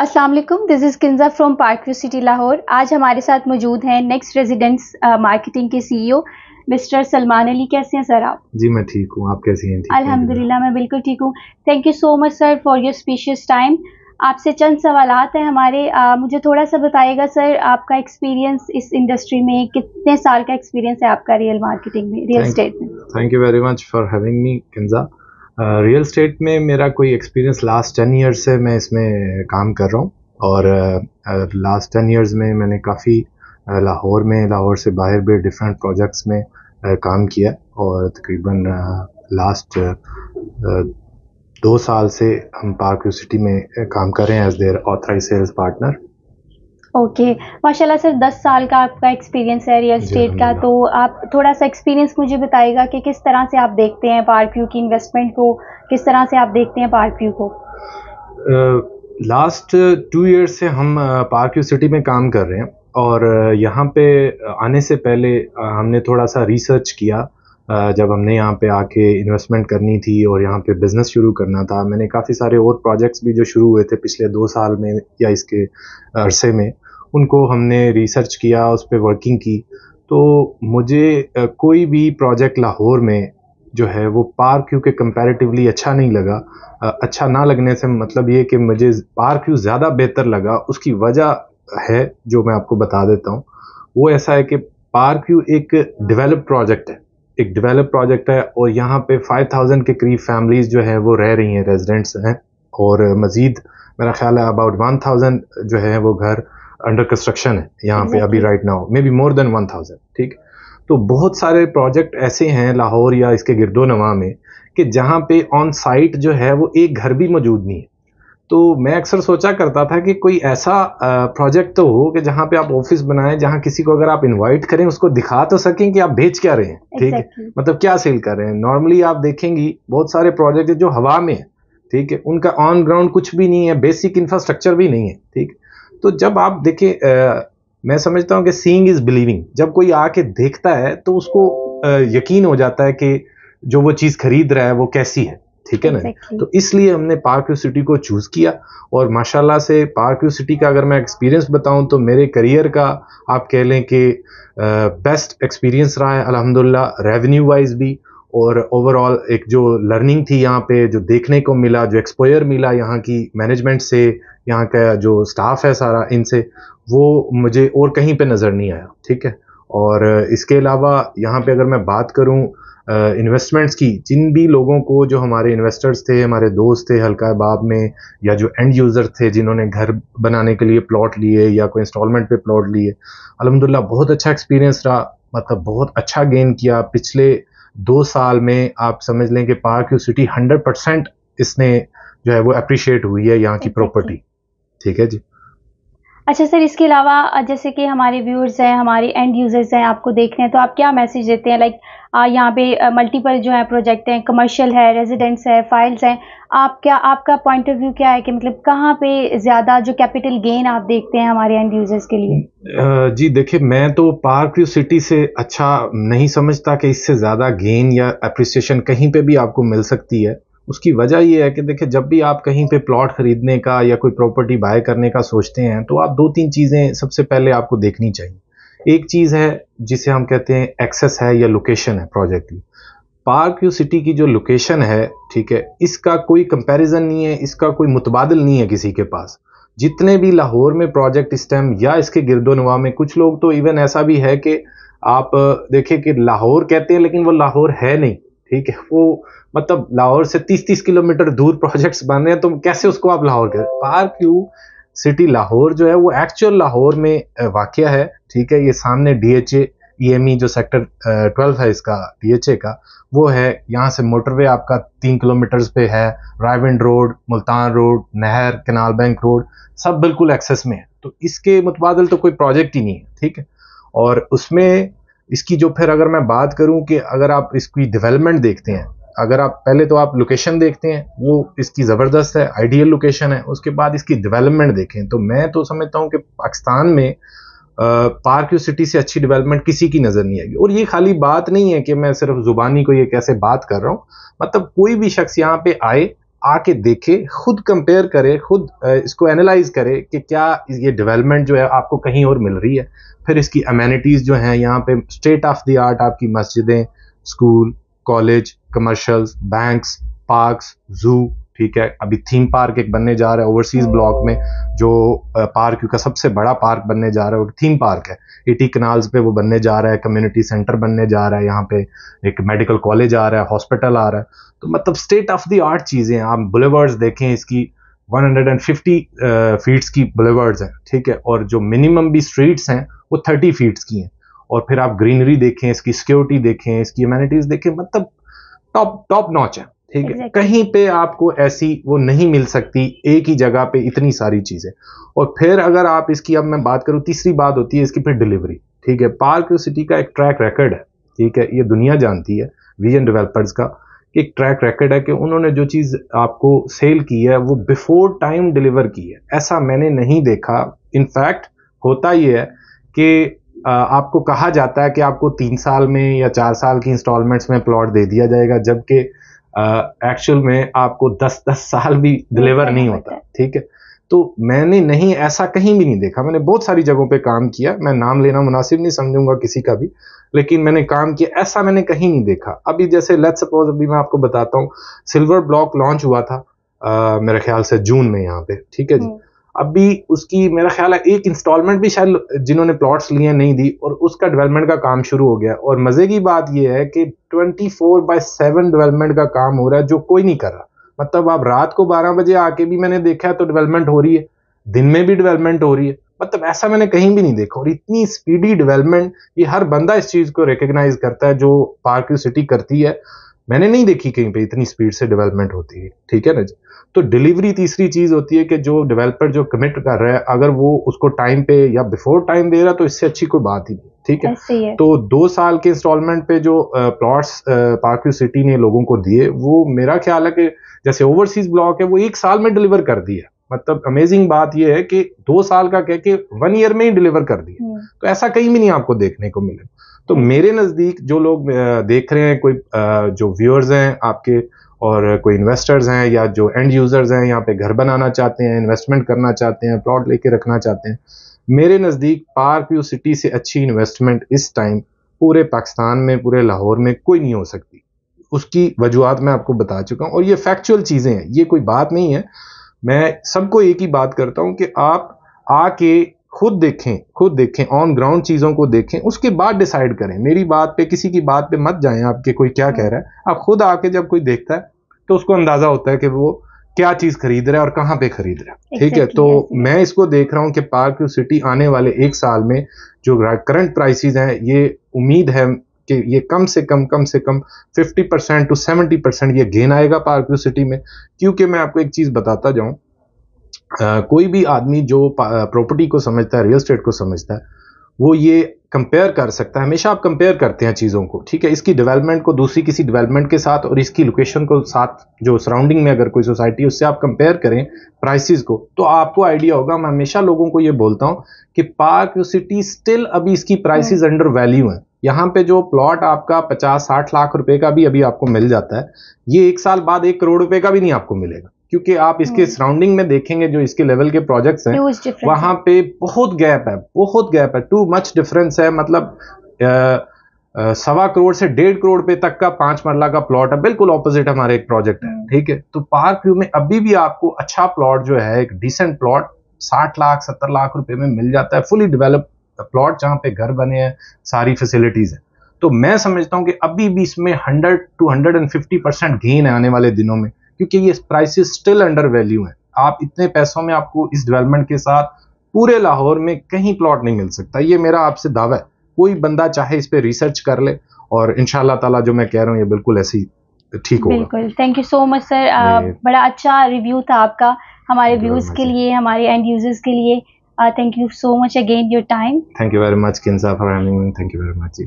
अस्सलाम वालेकुम this is Kinza from Park View City Lahore आज हमारे साथ मौजूद हैं नेक्स्ट रेजिडेंस मार्केटिंग के सीईओ मिस्टर सलमान अली कैसे हैं सर आप जी मैं ठीक हूँ आप कैसे हैं अल्हम्दुलिल्लाह मैं बिल्कुल ठीक हूँ thank you so much sir for your specious time आपसे चंद सवाल हैं हमारे आ, uh, मुझे थोड़ा सा बताइएगा सर आपका एक्सपीरियंस इस इंडस्ट्री में कितने साल का एक्सपीरियंस है आपका रियल मार्केटिंग में रियल स्टेट में thank you very much for having me Kinza real state में मेरा कोई एक्सपीरियंस लास्ट टेन ईयर्स से मैं इसमें काम कर रहा हूँ और लास्ट टेन ईयर्स में मैंने काफ़ी लाहौर में लाहौर से बाहर भी डिफरेंट प्रोजेक्ट्स में काम किया और तकरीबन लास्ट दो साल से हम पार्क सिटी में काम कर रहे हैं as their authorise sales partner okay माशाल्लाह सर दस साल का आपका एक्सपीरियंस है रियल स्टेट का तो आप थोड़ा सा एक्सपीरियंस मुझे बताएगा कि किस तरह से आप देखते हैं पार्क व्यू की इन्वेस्टमेंट को किस तरह से आप देखते हैं पार्क व्यू को लास्ट टू ईयर्स से हम पार्क व्यू सिटी में काम कर रहे हैं और यहाँ पे आने से पहले हमने थोड़ा सा रिसर्च किया जब हमने यहाँ पे आके इन्वेस्टमेंट करनी थी और यहाँ पे बिज़नेस शुरू करना था मैंने काफ़ी सारे और प्रोजेक्ट्स भी जो शुरू हुए थे पिछले दो साल में या इसके अरसे में उनको हमने रिसर्च किया उस पर वर्किंग की तो मुझे कोई भी प्रोजेक्ट लाहौर में जो है वो पार क्यू के कंपैरेटिवली अच्छा नहीं लगा अच्छा ना लगने से मतलब ये कि मुझे पार क्यू ज़्यादा बेहतर लगा उसकी वजह है जो मैं आपको बता देता हूँ वो ऐसा है कि पार क्यू एक डेवलप प्रोजेक्ट है एक डेवलप प्रोजेक्ट है और यहाँ पे 5000 के करीब फैमिलीज़ जो है वो रह रही हैं रेजिडेंट्स हैं और मज़ीद मेरा ख्याल है अबाउट 1000 जो है वो घर अंडर कंस्ट्रक्शन है यहाँ पे अभी right now may be more than 1000 ठीक तो बहुत सारे प्रोजेक्ट ऐसे हैं लाहौर या इसके गिरदो नवा में कि जहाँ पे ऑन साइट जो है वो एक घर भी मौजूद नहीं है तो मैं अक्सर सोचा करता था कि कोई ऐसा प्रोजेक्ट तो हो कि जहाँ पे आप ऑफिस बनाएं जहाँ किसी को अगर आप इनवाइट करें उसको दिखा तो सकें कि आप भेज क्या रहे हैं ठीक है exactly. मतलब क्या सेल कर रहे हैं नॉर्मली आप देखेंगी बहुत सारे प्रोजेक्ट जो हवा में है ठीक है उनका ऑन ग्राउंड कुछ भी नहीं है बेसिक इंफ्रास्ट्रक्चर भी नहीं है ठीक तो जब आप देखें मैं समझता हूँ कि सीइंग इज़ बिलीविंग जब कोई आके देखता है तो उसको यकीन हो जाता है कि जो वो चीज़ खरीद रहा है वो कैसी है ठीक है ना तो इसलिए हमने पार्क यू सिटी को चूज़ किया और माशाल्लाह से पार्क यू सिटी का अगर मैं एक्सपीरियंस बताऊं तो मेरे करियर का आप कह लें कि बेस्ट एक्सपीरियंस रहा है अल्हम्दुलिल्लाह रेवेन्यू वाइज भी और ओवरऑल एक जो लर्निंग थी यहाँ पे जो देखने को मिला जो एक्सपोयर मिला यहाँ की मैनेजमेंट से यहाँ का जो स्टाफ है सारा इनसे वो मुझे और कहीं पे नज़र नहीं आया ठीक है और इसके अलावा यहाँ पे अगर मैं बात करूँ इन्वेस्टमेंट्स की जिन भी लोगों को जो हमारे इन्वेस्टर्स थे हमारे दोस्त थे हल्का बाब में या जो एंड यूज़र थे जिन्होंने घर बनाने के लिए प्लॉट लिए या कोई इंस्टॉलमेंट पे प्लॉट लिए अलहमदिल्ला बहुत अच्छा एक्सपीरियंस रहा मतलब बहुत अच्छा गेन किया पिछले दो साल में आप समझ लें कि Park View City hundred percent इसने जो है वो अप्रिशिएट हुई है यहाँ की प्रॉपर्टी ठीक है जी अच्छा सर इसके अलावा जैसे कि हमारे व्यूअर्स हैं हमारे एंड यूज़र्स हैं आपको देख रहे हैं तो आप क्या मैसेज देते हैं लाइक यहाँ पे मल्टीपल जो है प्रोजेक्ट हैं कमर्शियल है रेजिडेंट्स है फाइल्स हैं आप क्या आपका पॉइंट ऑफ व्यू क्या है कि मतलब कहाँ पे ज़्यादा जो कैपिटल गेन आप देखते हैं हमारे एंड यूज़र्स के लिए जी देखिए मैं तो पार्क व्यू सिटी से अच्छा नहीं समझता कि इससे ज़्यादा गेन या अप्रिसिएशन कहीं पर भी आपको मिल सकती है उसकी वजह ये है कि देखिए जब भी आप कहीं पे प्लॉट खरीदने का या कोई प्रॉपर्टी बाय करने का सोचते हैं तो आप दो तीन चीज़ें सबसे पहले आपको देखनी चाहिए एक चीज़ है जिसे हम कहते हैं एक्सेस है या लोकेशन है प्रोजेक्ट की पार्क यू सिटी की जो लोकेशन है ठीक है इसका कोई कंपैरिजन नहीं है इसका कोई मुतबादल नहीं है किसी के पास जितने भी लाहौर में प्रोजेक्ट इस टाइम या इसके गिरदोनवा में कुछ लोग तो इवन ऐसा भी है कि आप देखें कि लाहौर कहते हैं लेकिन वो लाहौर है नहीं ठीक है वो मतलब लाहौर से 30-30 किलोमीटर दूर प्रोजेक्ट्स बन रहे हैं तो कैसे उसको आप लाहौर के पार्क यू सिटी लाहौर जो है वो एक्चुअल लाहौर में वाक़ है ठीक है ये सामने डी एच ई जो सेक्टर ट्वेल्व है इसका डी का वो है यहाँ से मोटरवे आपका तीन किलोमीटर्स पे है रायविंड रोड मुल्तान रोड नहर कनाल बैंक रोड सब बिल्कुल एक्सेस में है तो इसके मुतबादल तो कोई प्रोजेक्ट ही नहीं है ठीक है और उसमें इसकी जो फिर अगर मैं बात करूं कि अगर आप इसकी डेवलपमेंट देखते हैं अगर आप पहले तो आप लोकेशन देखते हैं वो इसकी ज़बरदस्त है आइडियल लोकेशन है उसके बाद इसकी डेवलपमेंट देखें तो मैं तो समझता हूँ कि पाकिस्तान में पार्क यू सिटी से अच्छी डेवलपमेंट किसी की नज़र नहीं आएगी और ये खाली बात नहीं है कि मैं सिर्फ ज़ुबानी को ये कैसे बात कर रहा हूँ मतलब कोई भी शख्स यहाँ पे आए आके देखे खुद कंपेयर करे खुद इसको एनालाइज करे कि क्या ये डेवलपमेंट जो है आपको कहीं और मिल रही है फिर इसकी अमेनिटीज़ जो हैं यहाँ पे स्टेट ऑफ द आर्ट आपकी मस्जिदें school college commercials banks parks zoo ठीक है अभी थीम पार्क एक बनने जा रहा है ओवरसीज ब्लॉक हाँ। में जो पार्क का सबसे बड़ा पार्क बनने जा रहा है वो थीम पार्क है इटी e कनाल्स पे वो बनने जा रहा है कम्युनिटी सेंटर बनने जा रहा है यहाँ पे एक मेडिकल कॉलेज आ रहा है हॉस्पिटल आ रहा है तो मतलब स्टेट ऑफ द आर्ट चीज़ें आप बुलेवर्ड्स देखें इसकी 150 फीट्स की बुलेवर्ड्स हैं ठीक है और जो मिनिमम भी स्ट्रीट्स हैं वो 30 फीट्स की हैं और फिर आप ग्रीनरी देखें इसकी सिक्योरिटी देखें इसकी इम्यूनिटीज़ देखें मतलब टॉप टॉप नॉच है ठीक exactly. है कहीं पे आपको ऐसी वो नहीं मिल सकती एक ही जगह पे इतनी सारी चीज़ें और फिर अगर आप इसकी अब मैं बात करूं तीसरी बात होती है इसकी फिर डिलीवरी ठीक है पार्क सिटी का एक ट्रैक रिकॉर्ड है ठीक है ये दुनिया जानती है विजन डेवलपर्स का एक ट्रैक रिकॉर्ड है कि उन्होंने जो चीज़ आपको सेल की है वो बिफोर टाइम डिलीवर की है ऐसा मैंने नहीं देखा इनफैक्ट होता ये है कि आपको कहा जाता है कि आपको तीन साल में या चार साल की इंस्टॉलमेंट्स में प्लॉट दे दिया जाएगा जबकि एक्चुअल में आपको दस दस साल भी डिलीवर नहीं होता ठीक है तो मैंने नहीं ऐसा कहीं भी नहीं देखा मैंने बहुत सारी जगहों पे काम किया मैं नाम लेना मुनासिब नहीं समझूंगा किसी का भी लेकिन मैंने काम किया ऐसा मैंने कहीं नहीं देखा अभी जैसे लेट सपोज अभी मैं आपको बताता हूँ सिल्वर ब्लॉक लॉन्च हुआ था आ, मेरे ख्याल से जून में यहाँ पे ठीक है जी हम्म। अब भी उसकी मेरा ख्याल है एक इंस्टॉलमेंट भी शायद जिन्होंने प्लॉट्स लिए नहीं दी और उसका डेवलपमेंट का काम शुरू हो गया और मज़े की बात यह है कि 24 फोर बाई सेवन डेवलपमेंट का काम हो रहा है जो कोई नहीं कर रहा मतलब आप रात को 12 बजे आके भी मैंने देखा है तो डेवलपमेंट हो रही है दिन में भी डेवलपमेंट हो रही है मतलब ऐसा मैंने कहीं भी नहीं देखा और इतनी स्पीडी डेवलपमेंट ये हर बंदा इस चीज़ को रिकग्नाइज करता है जो पार्क सिटी करती है मैंने नहीं देखी कहीं पे इतनी स्पीड से डेवलपमेंट होती है ठीक है ना जी तो डिलीवरी तीसरी चीज़ होती है कि जो डेवलपर जो कमिट कर रहा है अगर वो उसको टाइम पे या बिफोर टाइम दे रहा तो इससे अच्छी कोई बात ही नहीं ठीक है? है तो दो साल के इंस्टॉलमेंट पे जो प्लॉट्स पार्क सिटी ने लोगों को दिए वो मेरा ख्याल है कि जैसे ओवरसीज ब्लॉक है वो एक साल में डिलीवर कर दिया मतलब अमेजिंग बात यह है कि दो साल का कह के वन ईयर में ही डिलीवर कर दिया हम्म। तो ऐसा कहीं भी नहीं आपको देखने को मिले तो मेरे नज़दीक जो लोग देख रहे हैं कोई जो व्यूअर्स हैं आपके और कोई इन्वेस्टर्स हैं या जो एंड यूज़र्स हैं यहाँ पे घर बनाना चाहते हैं इन्वेस्टमेंट करना चाहते हैं प्लॉट लेके रखना चाहते हैं मेरे नज़दीक पार्क व्यू सिटी से अच्छी इन्वेस्टमेंट इस टाइम पूरे पाकिस्तान में पूरे लाहौर में कोई नहीं हो सकती उसकी वजूहत मैं आपको बता चुका हूँ और ये फैक्चुअल चीज़ें हैं ये कोई बात नहीं है मैं सबको एक ही बात करता हूँ कि आप आके खुद देखें खुद देखें ऑन ग्राउंड चीज़ों को देखें उसके बाद डिसाइड करें मेरी बात पे किसी की बात पे मत जाएं आपके कोई क्या कह रहा है आप खुद आके जब कोई देखता है तो उसको अंदाज़ा होता है कि वो क्या चीज़ खरीद रहा है और कहाँ पे खरीद रहा है ठीक है तो मैं इसको देख रहा हूँ कि पार्क सिटी आने वाले एक साल में जो करंट प्राइसेस हैं ये उम्मीद है कि ये कम से कम कम से कम 50 परसेंट टू 70 परसेंट ये गेन आएगा पार्क्यू सिटी में क्योंकि मैं आपको एक चीज़ बताता जाऊँ कोई भी आदमी जो प्रॉपर्टी को समझता है रियल स्टेट को समझता है वो ये कंपेयर कर सकता है हमेशा आप कंपेयर करते हैं चीज़ों को ठीक है इसकी डेवलपमेंट को दूसरी किसी डेवलपमेंट के साथ और इसकी लोकेशन को साथ जो सराउंडिंग में अगर कोई सोसाइटी उससे आप कंपेयर करें प्राइसेस को तो आपको आइडिया होगा मैं हमेशा लोगों को ये बोलता हूँ कि पार्क सिटी स्टिल अभी इसकी प्राइसेस अंडर वैल्यू हैं यहाँ पे जो प्लॉट आपका पचास साठ लाख रुपए का भी अभी आपको मिल जाता है ये एक साल बाद एक करोड़ रुपए का भी नहीं आपको मिलेगा क्योंकि आप इसके सराउंडिंग हम्म। में देखेंगे जो इसके लेवल के प्रोजेक्ट्स हैं वहां पे बहुत गैप है बहुत गैप है टू मच डिफरेंस है मतलब आ, आ, सवा करोड़ से डेढ़ करोड़ रुपए तक का पांच मरला का प्लॉट है बिल्कुल ऑपोजिट हमारे एक प्रोजेक्ट है हम्म। ठीक है तो पार्क व्यू में अभी भी आपको अच्छा प्लॉट जो है एक डिसेंट प्लॉट साठ लाख सत्तर लाख रुपए में मिल जाता है फुली डेवलप्ड सकता प्लॉट जहां पे घर बने हैं सारी फैसिलिटीज़ है तो मैं समझता हूं कि अभी भी इसमें 100 टू 150 परसेंट गेन है आने वाले दिनों में क्योंकि ये प्राइसेस स्टिल अंडर वैल्यू है आप इतने पैसों में आपको इस डेवलपमेंट के साथ पूरे लाहौर में कहीं प्लॉट नहीं मिल सकता ये मेरा आपसे दावा है कोई बंदा चाहे इस पर रिसर्च कर ले और इन ताला जो मैं कह रहा हूँ ये बिल्कुल ऐसी ठीक होगा बिल्कुल thank you so much sir बड़ा अच्छा रिव्यू था आपका हमारे व्यूज़ के लिए हमारे एंड यूज़र्स के लिए Uh, thank you so much again your time. Thank you very much, Kinsa, for having me. Thank you very much.